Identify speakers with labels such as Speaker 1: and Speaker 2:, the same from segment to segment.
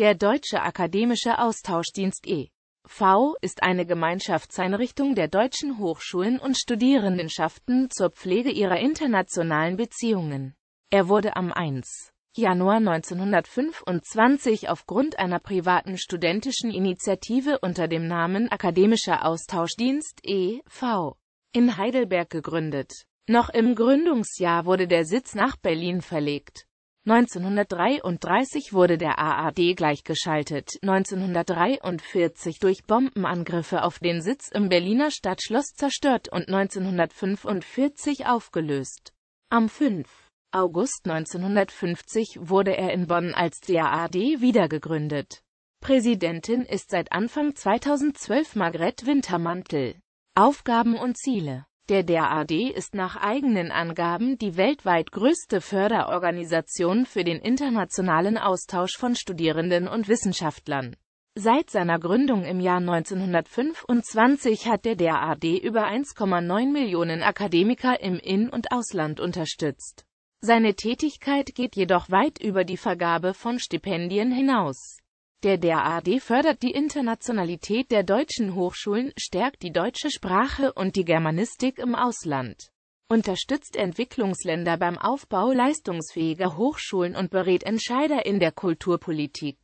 Speaker 1: Der Deutsche Akademische Austauschdienst e.V. ist eine Gemeinschaftseinrichtung der deutschen Hochschulen und Studierendenschaften zur Pflege ihrer internationalen Beziehungen. Er wurde am 1. Januar 1925 aufgrund einer privaten studentischen Initiative unter dem Namen Akademischer Austauschdienst e.V. in Heidelberg gegründet. Noch im Gründungsjahr wurde der Sitz nach Berlin verlegt 1933 wurde der AAD gleichgeschaltet, 1943 durch Bombenangriffe auf den Sitz im Berliner Stadtschloss zerstört und 1945 aufgelöst. Am 5. August 1950 wurde er in Bonn als DAAD wiedergegründet. Präsidentin ist seit Anfang 2012 Margret Wintermantel. Aufgaben und Ziele der DAD ist nach eigenen Angaben die weltweit größte Förderorganisation für den internationalen Austausch von Studierenden und Wissenschaftlern. Seit seiner Gründung im Jahr 1925 hat der DAD über 1,9 Millionen Akademiker im In- und Ausland unterstützt. Seine Tätigkeit geht jedoch weit über die Vergabe von Stipendien hinaus. Der DAAD fördert die Internationalität der deutschen Hochschulen, stärkt die deutsche Sprache und die Germanistik im Ausland, unterstützt Entwicklungsländer beim Aufbau leistungsfähiger Hochschulen und berät Entscheider in der Kulturpolitik,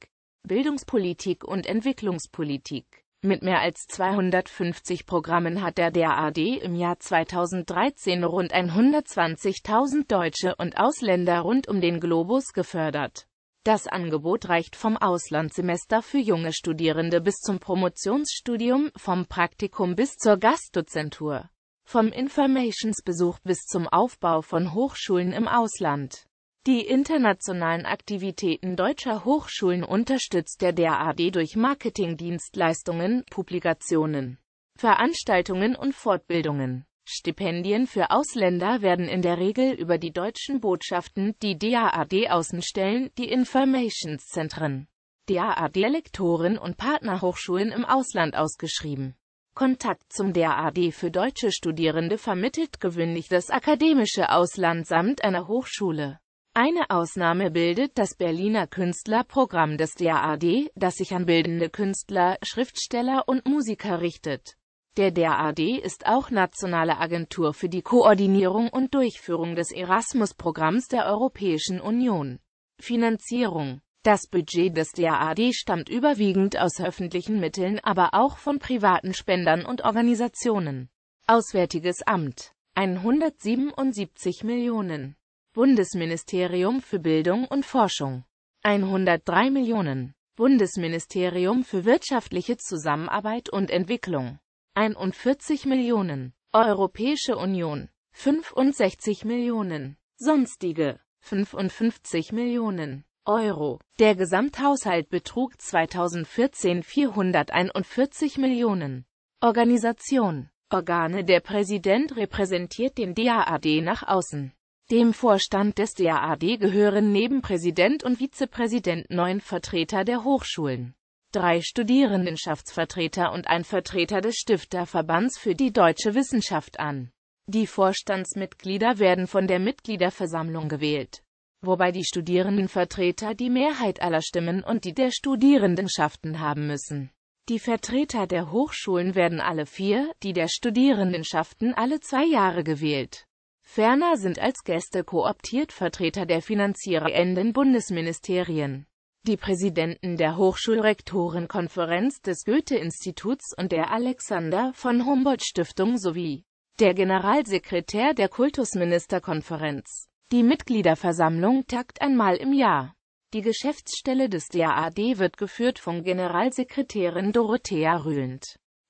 Speaker 1: Bildungspolitik und Entwicklungspolitik. Mit mehr als 250 Programmen hat der DAAD im Jahr 2013 rund 120.000 Deutsche und Ausländer rund um den Globus gefördert. Das Angebot reicht vom Auslandssemester für junge Studierende bis zum Promotionsstudium, vom Praktikum bis zur Gastdozentur, vom Informationsbesuch bis zum Aufbau von Hochschulen im Ausland. Die internationalen Aktivitäten deutscher Hochschulen unterstützt der DAD durch Marketingdienstleistungen, Publikationen, Veranstaltungen und Fortbildungen. Stipendien für Ausländer werden in der Regel über die deutschen Botschaften, die DAAD-Außenstellen, die Informationszentren, DAAD-Lektoren und Partnerhochschulen im Ausland ausgeschrieben. Kontakt zum DAAD für deutsche Studierende vermittelt gewöhnlich das akademische Ausland samt einer Hochschule. Eine Ausnahme bildet das Berliner Künstlerprogramm des DAAD, das sich an bildende Künstler, Schriftsteller und Musiker richtet. Der DAAD ist auch nationale Agentur für die Koordinierung und Durchführung des Erasmus-Programms der Europäischen Union. Finanzierung Das Budget des DAAD stammt überwiegend aus öffentlichen Mitteln, aber auch von privaten Spendern und Organisationen. Auswärtiges Amt 177 Millionen Bundesministerium für Bildung und Forschung 103 Millionen Bundesministerium für wirtschaftliche Zusammenarbeit und Entwicklung 41 Millionen, Europäische Union 65 Millionen, sonstige 55 Millionen Euro. Der Gesamthaushalt betrug 2014 441 Millionen. Organisation Organe Der Präsident repräsentiert den DAAD nach außen. Dem Vorstand des DAAD gehören neben Präsident und Vizepräsident neun Vertreter der Hochschulen drei Studierendenschaftsvertreter und ein Vertreter des Stifterverbands für die deutsche Wissenschaft an. Die Vorstandsmitglieder werden von der Mitgliederversammlung gewählt, wobei die Studierendenvertreter die Mehrheit aller Stimmen und die der Studierendenschaften haben müssen. Die Vertreter der Hochschulen werden alle vier, die der Studierendenschaften alle zwei Jahre gewählt. Ferner sind als Gäste kooptiert Vertreter der Finanzierer in den Bundesministerien. Die Präsidenten der Hochschulrektorenkonferenz des Goethe-Instituts und der Alexander von Humboldt-Stiftung sowie der Generalsekretär der Kultusministerkonferenz. Die Mitgliederversammlung tagt einmal im Jahr. Die Geschäftsstelle des DAAD wird geführt von Generalsekretärin Dorothea Rühlend.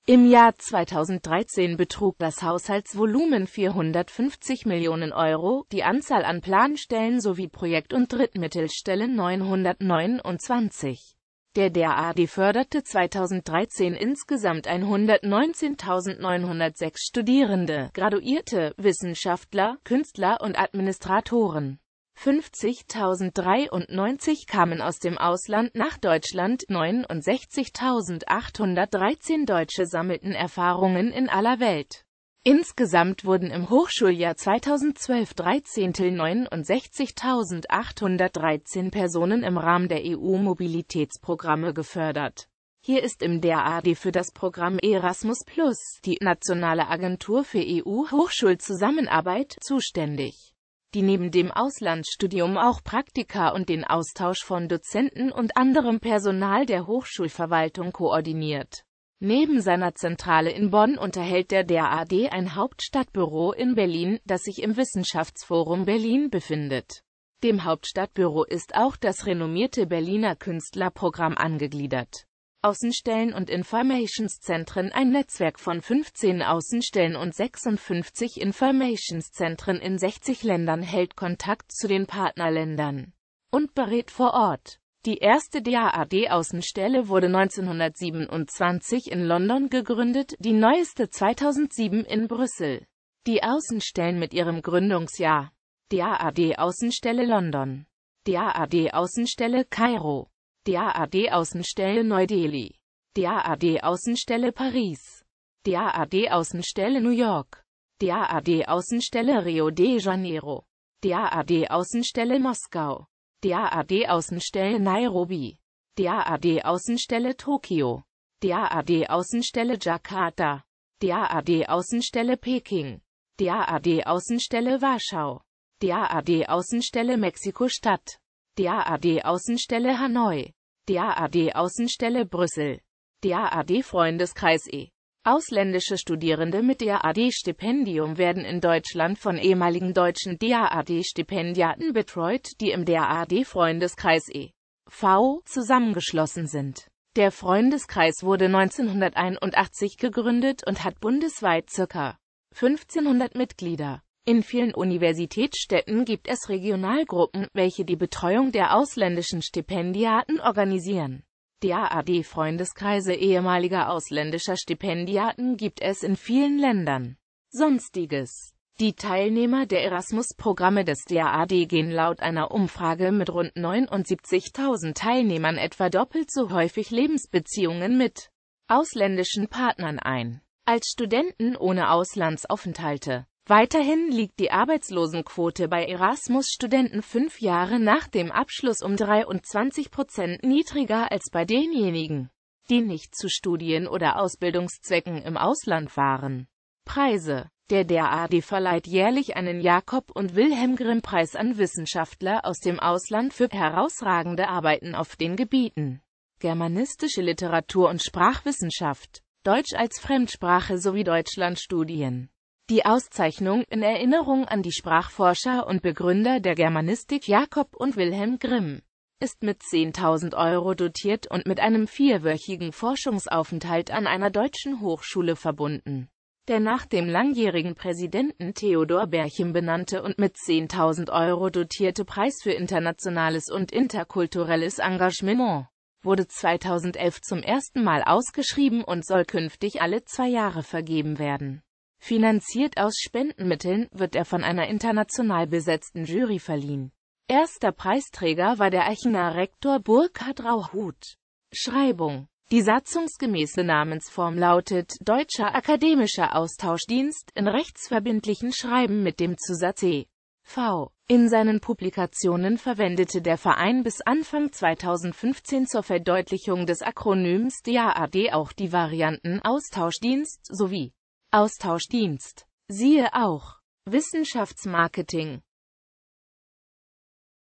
Speaker 1: Im Jahr 2013 betrug das Haushaltsvolumen 450 Millionen Euro, die Anzahl an Planstellen sowie Projekt- und Drittmittelstellen 929. Der DAD förderte 2013 insgesamt 119.906 Studierende, Graduierte, Wissenschaftler, Künstler und Administratoren. 50.093 kamen aus dem Ausland nach Deutschland, 69.813 Deutsche sammelten Erfahrungen in aller Welt. Insgesamt wurden im Hochschuljahr 2012 69.813 Personen im Rahmen der EU-Mobilitätsprogramme gefördert. Hier ist im DAD für das Programm Erasmus Plus, die Nationale Agentur für EU-Hochschulzusammenarbeit, zuständig die neben dem Auslandsstudium auch Praktika und den Austausch von Dozenten und anderem Personal der Hochschulverwaltung koordiniert. Neben seiner Zentrale in Bonn unterhält der DAD ein Hauptstadtbüro in Berlin, das sich im Wissenschaftsforum Berlin befindet. Dem Hauptstadtbüro ist auch das renommierte Berliner Künstlerprogramm angegliedert. Außenstellen und Informationszentren ein Netzwerk von 15 Außenstellen und 56 Informationszentren in 60 Ländern hält Kontakt zu den Partnerländern und berät vor Ort. Die erste DAAD-Außenstelle wurde 1927 in London gegründet, die neueste 2007 in Brüssel. Die Außenstellen mit ihrem Gründungsjahr. DAAD-Außenstelle London. DAAD-Außenstelle Kairo. DAAD Außenstelle Neu-Delhi. DAAD Außenstelle Paris. DAAD Außenstelle New York. DAAD Außenstelle Rio de Janeiro. DAAD Außenstelle Moskau. DAAD Außenstelle Nairobi. DAAD Außenstelle Tokio. DAAD Außenstelle Jakarta. DAAD Außenstelle Peking. DAAD Außenstelle Warschau. DAAD Außenstelle Mexiko-Stadt. DAAD Außenstelle Hanoi. DAAD-Außenstelle Brüssel. DAAD-Freundeskreis E. Ausländische Studierende mit DAAD-Stipendium werden in Deutschland von ehemaligen deutschen DAAD-Stipendiaten betreut, die im DAAD-Freundeskreis e.V. zusammengeschlossen sind. Der Freundeskreis wurde 1981 gegründet und hat bundesweit ca. 1500 Mitglieder. In vielen Universitätsstädten gibt es Regionalgruppen, welche die Betreuung der ausländischen Stipendiaten organisieren. DAAD Freundeskreise ehemaliger ausländischer Stipendiaten gibt es in vielen Ländern. Sonstiges die Teilnehmer der Erasmus-Programme des DAAD gehen laut einer Umfrage mit rund 79.000 Teilnehmern etwa doppelt so häufig Lebensbeziehungen mit ausländischen Partnern ein, als Studenten ohne Auslandsaufenthalte. Weiterhin liegt die Arbeitslosenquote bei Erasmus-Studenten fünf Jahre nach dem Abschluss um 23 Prozent niedriger als bei denjenigen, die nicht zu Studien- oder Ausbildungszwecken im Ausland waren. Preise Der DAD verleiht jährlich einen Jakob- und Wilhelm-Grimm-Preis an Wissenschaftler aus dem Ausland für herausragende Arbeiten auf den Gebieten germanistische Literatur und Sprachwissenschaft, Deutsch als Fremdsprache sowie Deutschlandstudien. Die Auszeichnung in Erinnerung an die Sprachforscher und Begründer der Germanistik Jakob und Wilhelm Grimm ist mit 10.000 Euro dotiert und mit einem vierwöchigen Forschungsaufenthalt an einer deutschen Hochschule verbunden. Der nach dem langjährigen Präsidenten Theodor Berchem benannte und mit 10.000 Euro dotierte Preis für internationales und interkulturelles Engagement wurde 2011 zum ersten Mal ausgeschrieben und soll künftig alle zwei Jahre vergeben werden. Finanziert aus Spendenmitteln wird er von einer international besetzten Jury verliehen. Erster Preisträger war der Eichener Rektor Burkhard Rauhut. Schreibung Die satzungsgemäße Namensform lautet Deutscher Akademischer Austauschdienst in rechtsverbindlichen Schreiben mit dem Zusatz e. v. In seinen Publikationen verwendete der Verein bis Anfang 2015 zur Verdeutlichung des Akronyms DAAD auch die Varianten Austauschdienst sowie Austauschdienst. Siehe auch Wissenschaftsmarketing